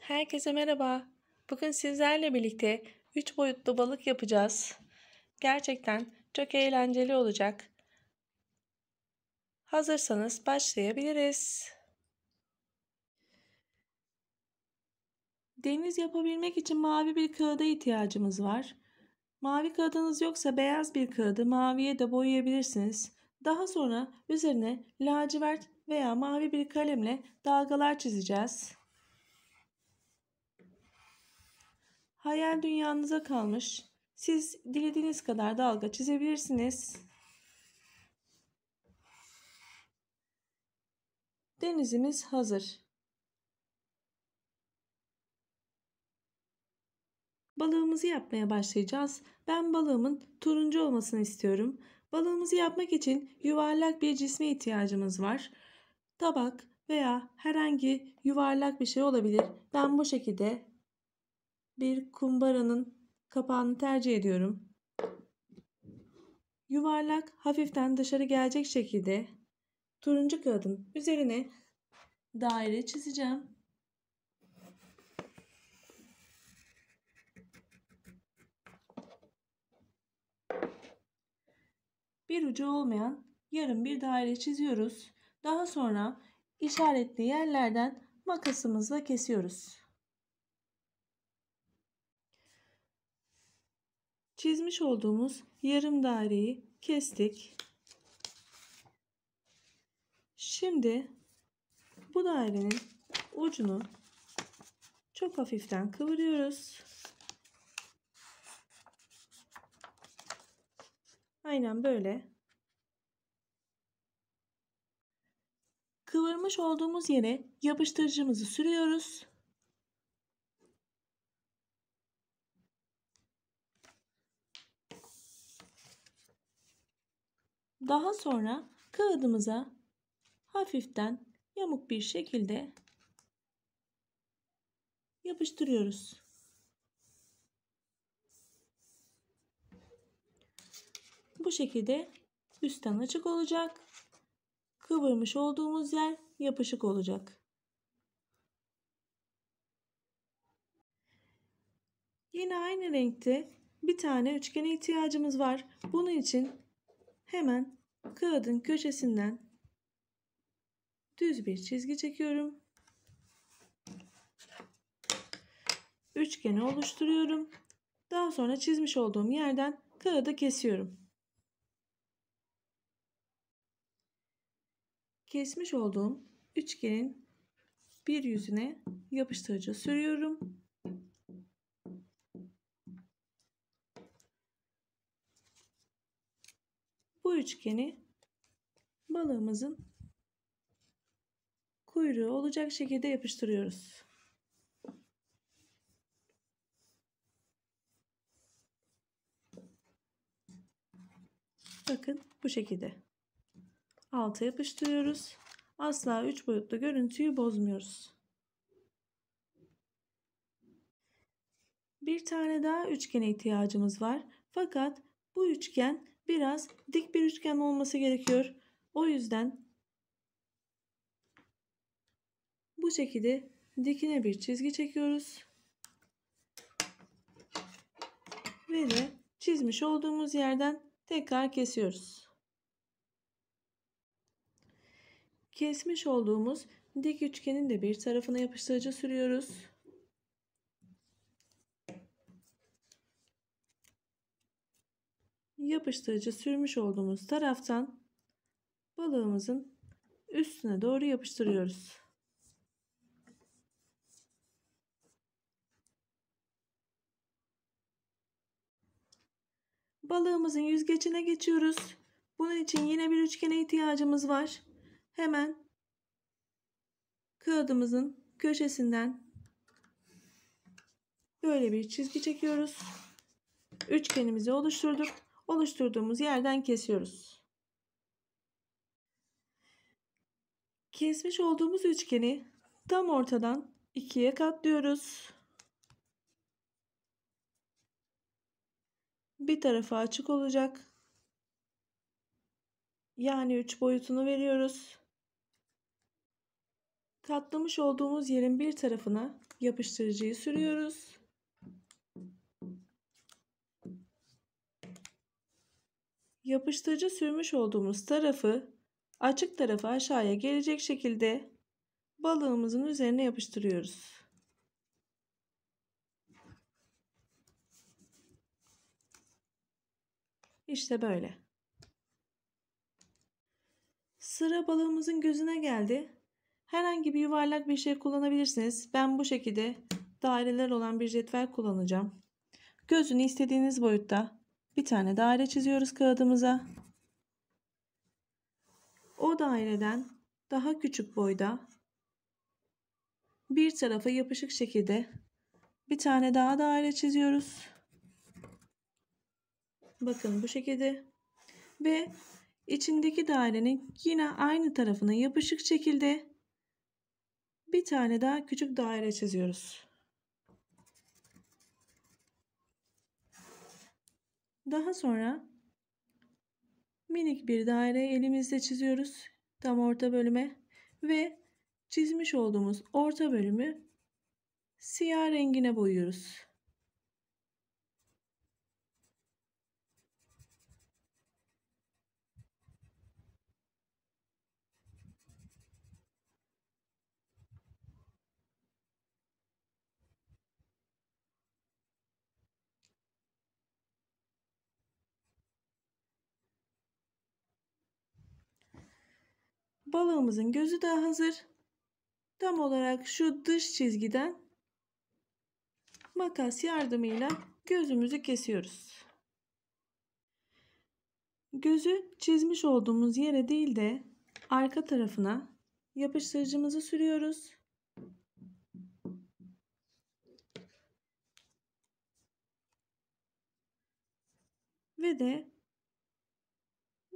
Herkese merhaba. Bugün sizlerle birlikte 3 boyutlu balık yapacağız. Gerçekten çok eğlenceli olacak. Hazırsanız başlayabiliriz. Deniz yapabilmek için mavi bir kağıda ihtiyacımız var. Mavi kağıdınız yoksa beyaz bir kağıdı maviye de boyayabilirsiniz. Daha sonra üzerine lacivert veya mavi bir kalemle dalgalar çizeceğiz. Hayal dünyanıza kalmış. Siz dilediğiniz kadar dalga çizebilirsiniz. Denizimiz hazır. Balığımızı yapmaya başlayacağız. Ben balığımın turuncu olmasını istiyorum. Balığımızı yapmak için yuvarlak bir cisme ihtiyacımız var. Tabak veya herhangi yuvarlak bir şey olabilir. Ben bu şekilde bir kumbaranın kapağını tercih ediyorum. Yuvarlak hafiften dışarı gelecek şekilde turuncu kağıdın üzerine daire çizeceğim. Bir ucu olmayan yarım bir daire çiziyoruz. Daha sonra işaretli yerlerden makasımızla kesiyoruz. çizmiş olduğumuz yarım daireyi kestik. Şimdi bu dairenin ucunu çok hafiften kıvırıyoruz. Aynen böyle. Kıvırmış olduğumuz yere yapıştırıcımızı sürüyoruz. Daha sonra kağıdımıza hafiften yamuk bir şekilde yapıştırıyoruz. Bu şekilde üstten açık olacak. Kıvırmış olduğumuz yer yapışık olacak. Yine aynı renkte bir tane üçgene ihtiyacımız var. Bunun için Hemen kağıdın köşesinden düz bir çizgi çekiyorum. Üçgeni oluşturuyorum. Daha sonra çizmiş olduğum yerden kağıdı kesiyorum. Kesmiş olduğum üçgenin bir yüzüne yapıştırıcı sürüyorum. üçgeni balığımızın kuyruğu olacak şekilde yapıştırıyoruz. Bakın bu şekilde. Alta yapıştırıyoruz. Asla 3 boyutlu görüntüyü bozmuyoruz. Bir tane daha üçgene ihtiyacımız var. Fakat bu üçgen biraz dik bir üçgen olması gerekiyor. O yüzden bu şekilde dikine bir çizgi çekiyoruz. Ve de çizmiş olduğumuz yerden tekrar kesiyoruz. Kesmiş olduğumuz dik üçgenin de bir tarafına yapıştırıcı sürüyoruz. yapıştırıcı sürmüş olduğumuz taraftan balığımızın üstüne doğru yapıştırıyoruz. Balığımızın yüzgeçine geçiyoruz. Bunun için yine bir üçgene ihtiyacımız var. Hemen kağıdımızın köşesinden böyle bir çizgi çekiyoruz. Üçgenimizi oluşturduk oluşturduğumuz yerden kesiyoruz. Kesmiş olduğumuz üçgeni tam ortadan ikiye katlıyoruz. Bir tarafı açık olacak. Yani 3 boyutunu veriyoruz. Katlamış olduğumuz yerin bir tarafına yapıştırıcıyı sürüyoruz. Yapıştırıcı sürmüş olduğumuz tarafı açık tarafı aşağıya gelecek şekilde balığımızın üzerine yapıştırıyoruz. İşte böyle. Sıra balığımızın gözüne geldi. Herhangi bir yuvarlak bir şey kullanabilirsiniz. Ben bu şekilde daireler olan bir cetvel kullanacağım. Gözünü istediğiniz boyutta bir tane daire çiziyoruz kağıdımıza. O daireden daha küçük boyda bir tarafa yapışık şekilde bir tane daha daire çiziyoruz. Bakın bu şekilde ve içindeki dairenin yine aynı tarafına yapışık şekilde bir tane daha küçük daire çiziyoruz. Daha sonra minik bir daire elimizle çiziyoruz. Tam orta bölüme ve çizmiş olduğumuz orta bölümü siyah rengine boyuyoruz. Balığımızın gözü de hazır. Tam olarak şu dış çizgiden makas yardımıyla gözümüzü kesiyoruz. Gözü çizmiş olduğumuz yere değil de arka tarafına yapıştırıcımızı sürüyoruz. Ve de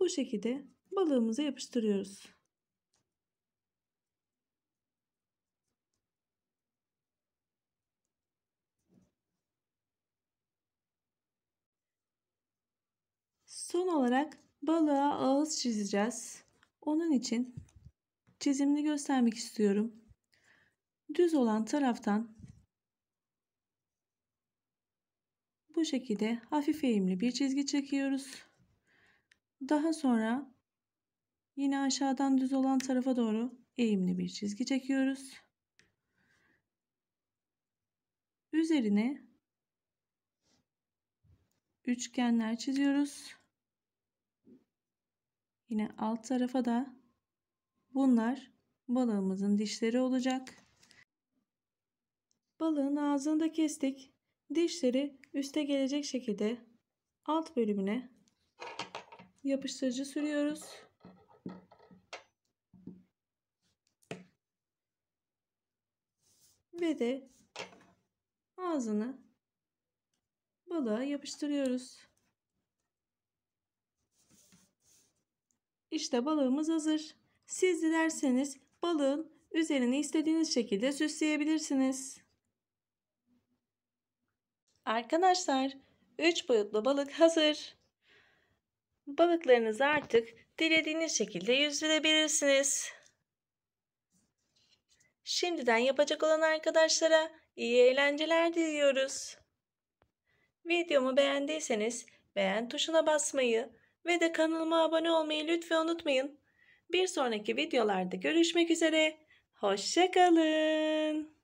bu şekilde balığımızı yapıştırıyoruz. Son olarak balığa ağız çizeceğiz. Onun için çizimini göstermek istiyorum. Düz olan taraftan bu şekilde hafif eğimli bir çizgi çekiyoruz. Daha sonra yine aşağıdan düz olan tarafa doğru eğimli bir çizgi çekiyoruz. Üzerine üçgenler çiziyoruz. Yine alt tarafa da bunlar balığımızın dişleri olacak. Balığın ağzını da kestik. Dişleri üste gelecek şekilde alt bölümüne yapıştırıcı sürüyoruz. Ve de ağzını balığa yapıştırıyoruz. İşte balığımız hazır. Siz dilerseniz balığın üzerini istediğiniz şekilde süsleyebilirsiniz. Arkadaşlar 3 boyutlu balık hazır. Balıklarınızı artık dilediğiniz şekilde yüzdürebilirsiniz. Şimdiden yapacak olan arkadaşlara iyi eğlenceler diliyoruz. Videomu beğendiyseniz beğen tuşuna basmayı ve de kanalıma abone olmayı lütfen unutmayın. Bir sonraki videolarda görüşmek üzere. Hoşçakalın.